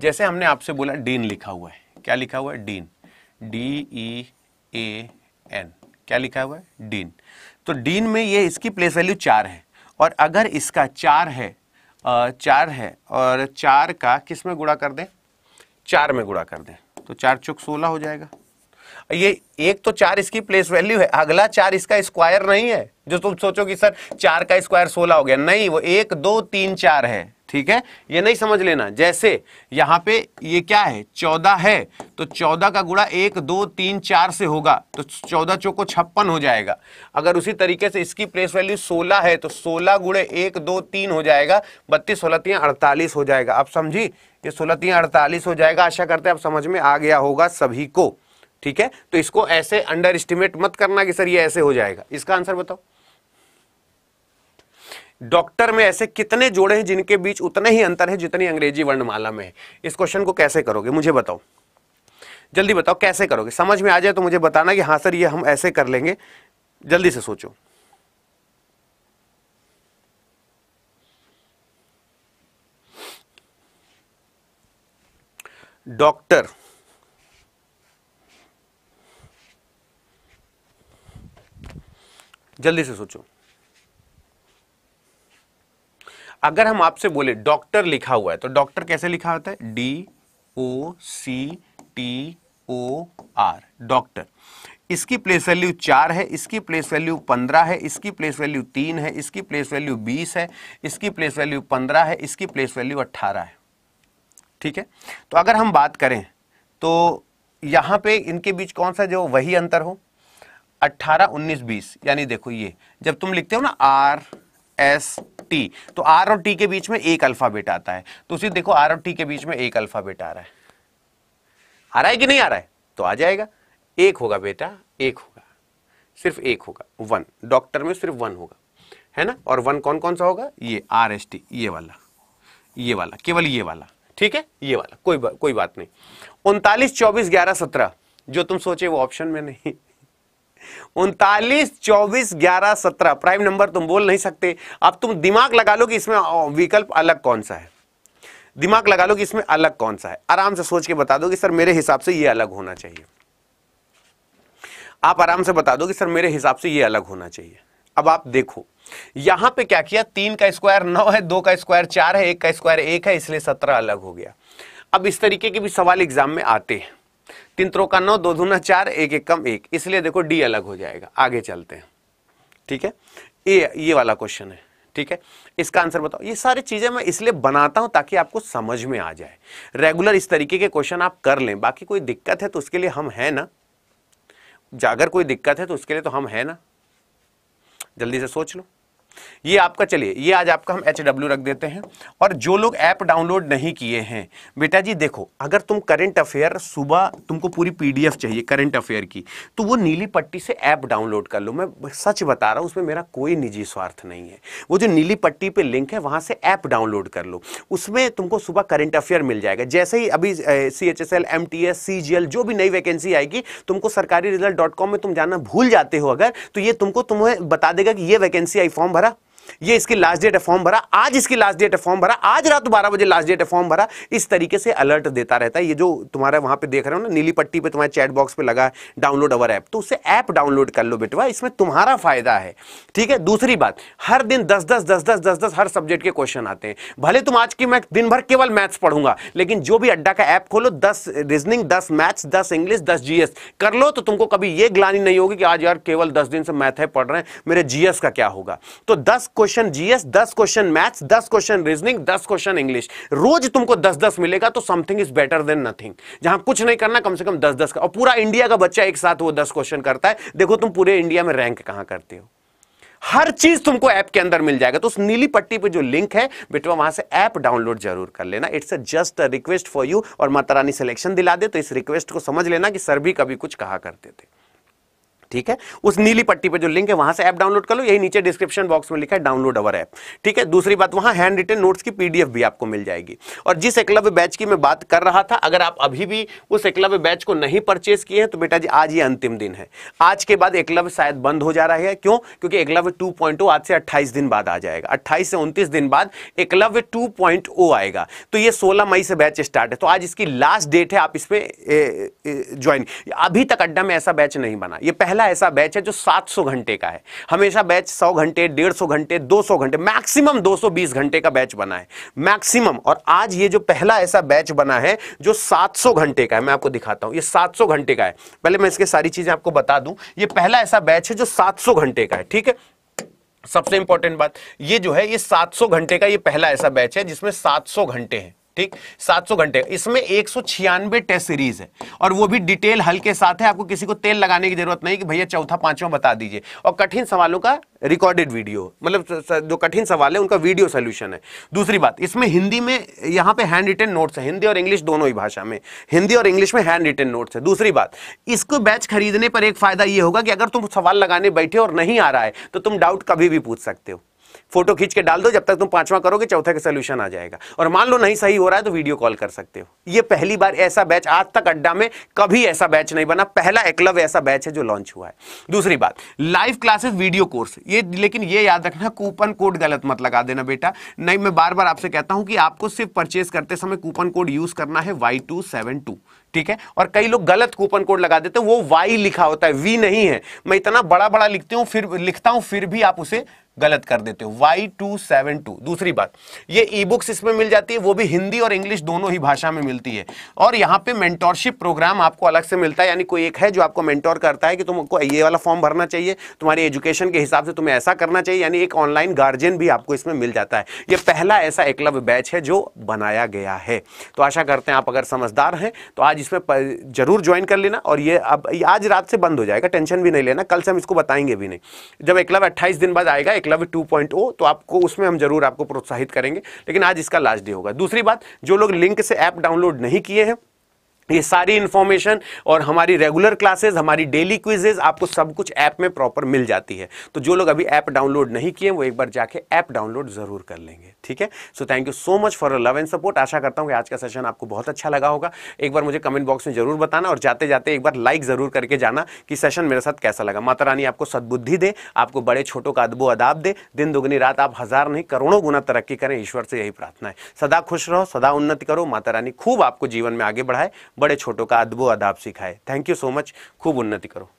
A: जैसे हमने आपसे बोला डीन लिखा हुआ है क्या लिखा हुआ है dean D E A N क्या लिखा हुआ है डीन तो डीन में ये इसकी प्लेस वैल्यू चार है और अगर इसका चार है चार है और चार का किस में गुड़ा कर दें चार में गुड़ा कर दें तो चार चुक सोलह हो जाएगा ये एक तो चार इसकी प्लेस वैल्यू है अगला चार इसका स्क्वायर नहीं है जो तुम सोचो कि सर चार का स्क्वायर सोलह हो गया नहीं वो एक दो तीन चार है ठीक है ये नहीं समझ लेना जैसे यहां पे ये क्या है चौदह है तो चौदह का गुड़ा एक दो तीन चार से होगा तो चौदह चौको छप्पन हो जाएगा अगर उसी तरीके से इसकी प्लेस वैल्यू सोलह है तो सोलह गुड़े एक दो तीन हो जाएगा बत्तीस सोलतियां अड़तालीस हो जाएगा आप समझी ये सोलतियाँ अड़तालीस हो जाएगा आशा करते हैं आप समझ में आ गया होगा सभी को ठीक है तो इसको ऐसे अंडर एस्टिमेट मत करना कि सर ये ऐसे हो जाएगा इसका आंसर बताओ डॉक्टर में ऐसे कितने जोड़े हैं जिनके बीच उतने ही अंतर है जितनी अंग्रेजी वर्णमाला में है इस क्वेश्चन को कैसे करोगे मुझे बताओ जल्दी बताओ कैसे करोगे समझ में आ जाए तो मुझे बताना कि हाँ सर ये हम ऐसे कर लेंगे जल्दी से सोचो डॉक्टर जल्दी से सोचो अगर हम आपसे बोले डॉक्टर लिखा हुआ है तो डॉक्टर कैसे लिखा होता है D O C T O R doctor इसकी प्लेस वैल्यू चार है इसकी प्लेस वैल्यू पंद्रह है इसकी प्लेस वैल्यू तीन है इसकी प्लेस वैल्यू बीस है इसकी प्लेस वैल्यू पंद्रह है इसकी प्लेस वैल्यू अट्ठारह है ठीक है तो अगर हम बात करें तो यहां पे इनके बीच कौन सा जो वही अंतर हो अट्ठारह उन्नीस बीस यानी देखो ये जब तुम लिखते हो ना आर एस टी तो आर और टी के बीच में एक अल्फाबेट आता है तो उसी देखो आर और टी के बीच में एक अल्फाबेट आ रहा है आ रहा है कि नहीं आ रहा है तो आ जाएगा एक होगा बेटा एक होगा सिर्फ एक होगा वन डॉक्टर में सिर्फ वन होगा है ना और वन कौन कौन सा होगा ये आर एस टी ये वाला ये वाला केवल ये वाला ठीक है ये वाला कोई बा, कोई बात नहीं उनतालीस चौबीस ग्यारह सत्रह जो तुम सोचे वो ऑप्शन में नहीं उनतालीस चौबीस ग्यारह सत्रह प्राइम नंबर तुम बोल नहीं सकते अब तुम दिमाग लगा लो कि इसमें विकल्प अलग कौन सा है दिमाग लगा लो कि इसमें अलग कौन सा है आराम से सोच के बता दो कि सर मेरे हिसाब से ये अलग होना चाहिए आप आराम से बता दो कि सर मेरे हिसाब से ये अलग होना चाहिए अब आप देखो यहां पे क्या किया तीन का स्क्वायर नौ है दो का स्क्वायर चार है एक का स्क्वायर एक है इसलिए सत्रह अलग हो गया अब इस तरीके के भी सवाल एग्जाम में आते हैं तीन त्रो का नौ दो दूना चार एक एक कम एक इसलिए देखो डी अलग हो जाएगा आगे चलते हैं ठीक है ए ये वाला क्वेश्चन है ठीक है इसका आंसर बताओ ये सारी चीज़ें मैं इसलिए बनाता हूं ताकि आपको समझ में आ जाए रेगुलर इस तरीके के क्वेश्चन आप कर लें बाकी कोई दिक्कत है तो उसके लिए हम है ना अगर कोई दिक्कत है तो उसके लिए तो हम है ना जल्दी से सोच लो ये आपका चलिए ये आज आपका हम एच डब्ल्यू रख देते हैं और जो लोग ऐप डाउनलोड नहीं किए हैं बेटा जी देखो अगर तुम करंट अफेयर सुबह तुमको पूरी पीडीएफ चाहिए करंट अफेयर की तो वो नीली पट्टी से ऐप डाउनलोड कर लो मैं सच बता रहा हूँ उसमें मेरा कोई निजी स्वार्थ नहीं है वो जो नीली पट्टी पर लिंक है वहाँ से ऐप डाउनलोड कर लो उसमें तुमको सुबह करंट अफेयर मिल जाएगा जैसे ही अभी C H S L M T S जो भी नई वैकेंसी आएगी तुमको सरकारी रिजल्ट डॉट कॉम में तुम जाना भूल जाते हो अगर तो ये तुमको तुम्हें बता देगा कि ये वैकेंसी आई फॉर्म भरा ये इसकी लास्ट डेट है फॉर्म भरा आज इसकी लास्ट डेट है फॉर्म भरा आज रात बारह बजे लास्ट डेट है फॉर्म भरा इस तरीके से अलर्ट देता रहता है ये जो तुम्हारे वहां पे देख रहे हो ना नीली पट्टी पे तुम्हारे चैट बॉक्स पे लगा डाउनलोड अवर ऐप तो उसे ऐप डाउनलोड कर लो बेटवा इसमें तुम्हारा फायदा है ठीक है दूसरी बात हर दिन दस दस दस दस दस दस हर सब्जेक्ट के क्वेश्चन आते हैं भले तुम आज की मैं दिन भर केवल मैथ्स पढ़ूंगा लेकिन जो भी अड्डा का ऐप खोलो दस रीजनिंग दस मैथ्स दस इंग्लिश दस जीएस कर लो तो तुमको कभी यह ग्लानी नहीं होगी कि आज यार केवल दस दिन से मैथ है पढ़ रहे हैं मेरे जीएस का क्या होगा तो दस क्वेश्चन जीएस दस क्वेश्चन मैथ्स दस क्वेश्चन रीजनिंग दस क्वेश्चन इंग्लिश रोज तुमको दस दस मिलेगा तो something is better than nothing जहां कुछ नहीं करना कम से कम दस दस का और पूरा इंडिया का बच्चा एक साथ वो दस क्वेश्चन करता है देखो तुम पूरे इंडिया में रैंक कहां करते हो हर चीज तुमको ऐप के अंदर मिल जाएगा तो उस नीली पट्टी पे जो लिंक है बेटवा वहां से ऐप डाउनलोड जरूर कर लेना it's a just a request for you और माता रानी सिलेक्शन दिला दे तो इस रिक्वेस्ट को समझ लेना कि सर भी कभी कुछ कहा करते थे ठीक है उस नीली पट्टी पे जो लिंक है वहां से ऐप डाउनलोड कर लो यही नीचे डिस्क्रिप्शन बॉक्स में लिखा है डाउनलोड अवर ऐप ठीक है दूसरी बात वहां हैंड रिटन नोट्स की पीडीएफ भी आपको मिल जाएगी और जिस एकलव्य बैच की मैं बात कर रहा था अगर आप अभी भी उस एकलव्य बैच को नहीं परचेस किए हैं तो बेटा जी आज ये अंतिम दिन है आज के बाद एकलव्य शायद बंद हो जा रहा है क्यों क्योंकि एकलव्य टू आज से अट्ठाईस दिन बाद आ जाएगा अट्ठाईस से उनतीस दिन बाद एकलव्य टू आएगा तो ये सोलह मई से बैच स्टार्ट है तो आज इसकी लास्ट डेट है आप इसमें ज्वाइन अभी तक अड्डा में ऐसा बैच नहीं बना ये पहला पहला ऐसा बैच है जो 700 घंटे का है हमेशा बैच 100 घंटे 150 घंटे 200 घंटे मैक्सिमम 220 घंटे का बैच बना है मैक्सिमम और आज ये जो पहला ऐसा बैच बना है जो 700 घंटे का है मैं आपको दिखाता हूं ये 700 घंटे का है पहले मैं इसके सारी चीज़ें आपको बता दूं ये पहला ऐसा बैच है जो सात घंटे का है ठीक है सबसे इंपॉर्टेंट बात ये जो है ये 700 घंटे का ये पहला ऐसा बैच है जिसमें 700 घंटे हैं ठीक 700 घंटे इसमें एक टेस्ट सीरीज है और वो भी डिटेल हल के साथ है आपको किसी को तेल लगाने की जरूरत नहीं कि भैया चौथा पांचवा बता दीजिए और कठिन सवालों का रिकॉर्डेड वीडियो मतलब जो कठिन सवाल है उनका वीडियो सोल्यूशन है दूसरी बात इसमें हिंदी में यहां पे हैंड रिटन नोट्स है हिंदी और इंग्लिश दोनों ही भाषा में हिंदी और इंग्लिश में हैंड रिटन नोट्स है दूसरी बात इसको बैच खरीदने पर एक फायदा ये होगा कि अगर तुम सवाल लगाने बैठे और नहीं आ रहा है तो तुम डाउट कभी भी पूछ सकते हो फोटो खींच के डाल दो जब तक तुम पांचवा करोगे चौथे का सोल्यूशन आ जाएगा और मान लो नहीं सही हो रहा है तो वीडियो कॉल कर सकते हो ये पहली बार ऐसा बैच आज तक अड्डा में कभी ऐसा बैच नहीं बना पहला एकलव ऐसा बैच है जो लॉन्च हुआ है दूसरी बात लाइव क्लासेस वीडियो कोर्स ये लेकिन ये याद रखना कूपन कोड गलत मत लगा देना बेटा नहीं मैं बार बार आपसे कहता हूं कि आपको सिर्फ परचेस करते समय कूपन कोड यूज करना है वाई टू सेवन टू ठीक है और कई लोग गलत कूपन कोड लगा देते हैं वो वाई लिखा होता है वी नहीं है मैं इतना बड़ा बड़ा लिखती हूँ फिर लिखता हूँ फिर भी आप उसे गलत कर देते हो वाई टू सेवन टू दूसरी बात ये ई बुक्स इसमें मिल जाती है वो भी हिंदी और इंग्लिश दोनों ही भाषा में मिलती है और यहाँ पे मेंटोरशिप प्रोग्राम आपको अलग से मिलता है यानी कोई एक है जो आपको मेंटोर करता है कि तुमको ये वाला फॉर्म भरना चाहिए तुम्हारी एजुकेशन के हिसाब से तुम्हें ऐसा करना चाहिए यानी एक ऑनलाइन गार्जियन भी आपको इसमें मिल जाता है ये पहला ऐसा एकलव्य बैच है जो बनाया गया है तो आशा करते हैं आप अगर समझदार हैं तो आज इसमें जरूर ज्वाइन कर लेना और ये अब आज रात से बंद हो जाएगा टेंशन भी नहीं लेना कल से हम इसको बताएंगे भी नहीं जब एकलव्य अट्ठाईस दिन बाद आएगा एकलव्य 2.0 तो आपको उसमें हम जरूर आपको प्रोत्साहित करेंगे लेकिन आज इसका लास्ट डे होगा दूसरी बात जो लोग लिंक से ऐप डाउनलोड नहीं किए हैं ये सारी इन्फॉर्मेशन और हमारी रेगुलर क्लासेस हमारी डेली क्विजेज आपको सब कुछ ऐप में प्रॉपर मिल जाती है तो जो लोग अभी ऐप डाउनलोड नहीं किए वो एक बार जाके ऐप डाउनलोड जरूर कर लेंगे ठीक है so thank you so much for love and support आशा करता हूँ कि आज का सेशन आपको बहुत अच्छा लगा होगा एक बार मुझे कमेंट बॉक्स में जरूर बताना और जाते जाते एक बार लाइक जरूर करके जाना कि सेशन मेरे साथ कैसा लगा माता रानी आपको सदबुद्धि दे आपको बड़े छोटों का अदबो अदाब दे दिन दुगनी रात आप हज़ार नहीं करोड़ों गुना तरक्की करें ईश्वर से यही प्रार्थना है सदा खुश रहो सदा उन्नति करो माता रानी खूब आपको जीवन में आगे बढ़ाए बड़े छोटों का अदबो अदाब सिखाए थैंक यू सो मच खूब उन्नति करो